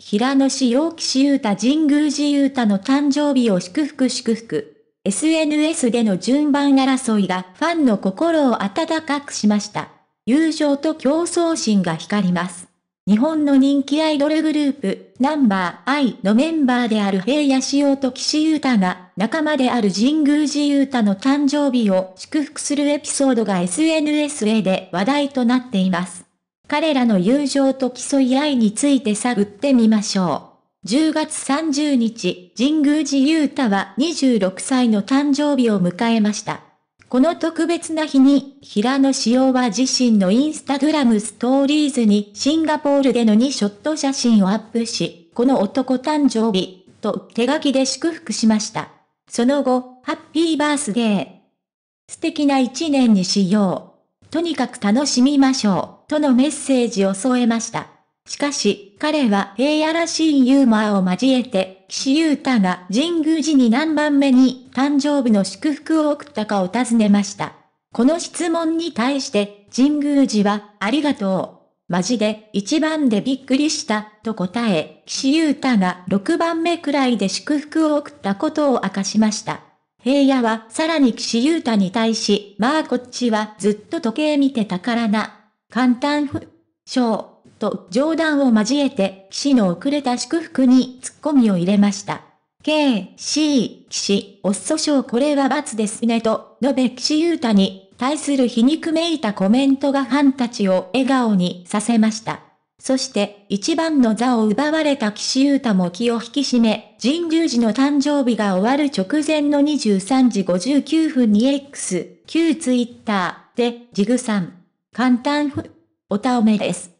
平野市陽騎士優太神宮寺優太の誕生日を祝福祝福。SNS での順番争いがファンの心を温かくしました。友情と競争心が光ります。日本の人気アイドルグループ、ナンバーイのメンバーである平野志陽と岸優太が、仲間である神宮寺優太の誕生日を祝福するエピソードが SNS へで話題となっています。彼らの友情と競い合いについて探ってみましょう。10月30日、神宮寺雄太は26歳の誕生日を迎えました。この特別な日に、平野紫耀は自身のインスタグラムストーリーズにシンガポールでの2ショット写真をアップし、この男誕生日、と手書きで祝福しました。その後、ハッピーバースデー。素敵な一年にしよう。とにかく楽しみましょう、とのメッセージを添えました。しかし、彼は平野らしいユーモアを交えて、岸優太が神宮寺に何番目に誕生日の祝福を送ったかを尋ねました。この質問に対して、神宮寺は、ありがとう。マジで、一番でびっくりした、と答え、岸優太が6番目くらいで祝福を送ったことを明かしました。平野はさらに岸優太に対し、まあこっちはずっと時計見てたからな。簡単ふ、しょう、と冗談を交えて、岸の遅れた祝福に突っ込みを入れました。K、C、騎士、おっそうこれは罰ですねと、述べ岸優太に対する皮肉めいたコメントがファンたちを笑顔にさせました。そして、一番の座を奪われた岸優太も気を引き締め、神獣寺の誕生日が終わる直前の23時59分に X、旧ツイッターで、ジグさん。簡単ふ、おたおめです。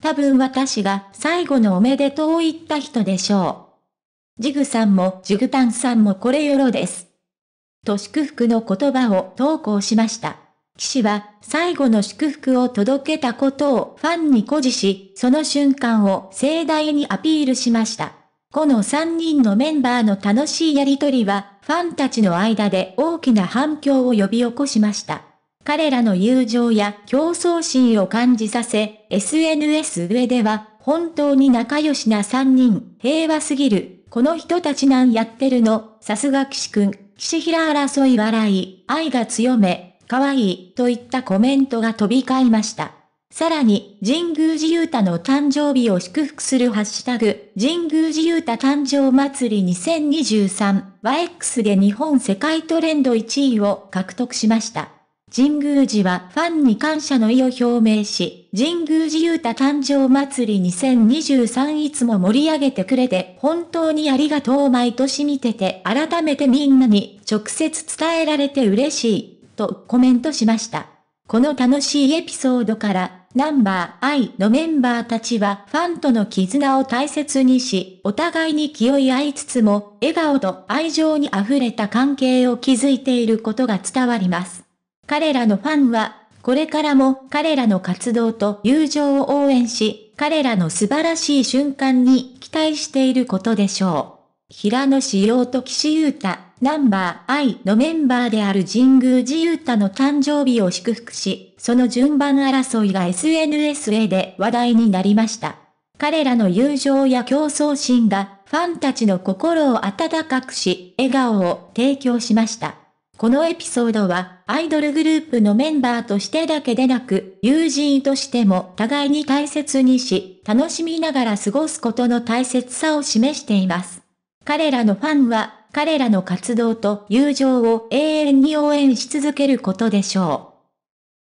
多分私が最後のおめでとうを言った人でしょう。ジグさんもジグタンさんもこれよろです。と祝福の言葉を投稿しました。騎士は最後の祝福を届けたことをファンに誇示し、その瞬間を盛大にアピールしました。この3人のメンバーの楽しいやりとりは、ファンたちの間で大きな反響を呼び起こしました。彼らの友情や競争心を感じさせ、SNS 上では、本当に仲良しな3人、平和すぎる、この人たちなんやってるの、さすが岸くん、岸平争い笑い、愛が強め、可愛いといったコメントが飛び交いました。さらに、神宮寺勇太の誕生日を祝福するハッシュタグ、神宮寺勇太誕生祭り 2023YX で日本世界トレンド1位を獲得しました。神宮寺はファンに感謝の意を表明し、神宮寺勇太誕生祭り2023いつも盛り上げてくれて本当にありがとう毎年見てて改めてみんなに直接伝えられて嬉しい。とコメントしました。この楽しいエピソードから、ナンバーイのメンバーたちはファンとの絆を大切にし、お互いに気負い合いつつも、笑顔と愛情に溢れた関係を築いていることが伝わります。彼らのファンは、これからも彼らの活動と友情を応援し、彼らの素晴らしい瞬間に期待していることでしょう。平野志陽と岸優太。ナンバー I のメンバーである神宮寺勇太の誕生日を祝福し、その順番争いが SNS へで話題になりました。彼らの友情や競争心が、ファンたちの心を温かくし、笑顔を提供しました。このエピソードは、アイドルグループのメンバーとしてだけでなく、友人としても互いに大切にし、楽しみながら過ごすことの大切さを示しています。彼らのファンは、彼らの活動と友情を永遠に応援し続けることでしょう。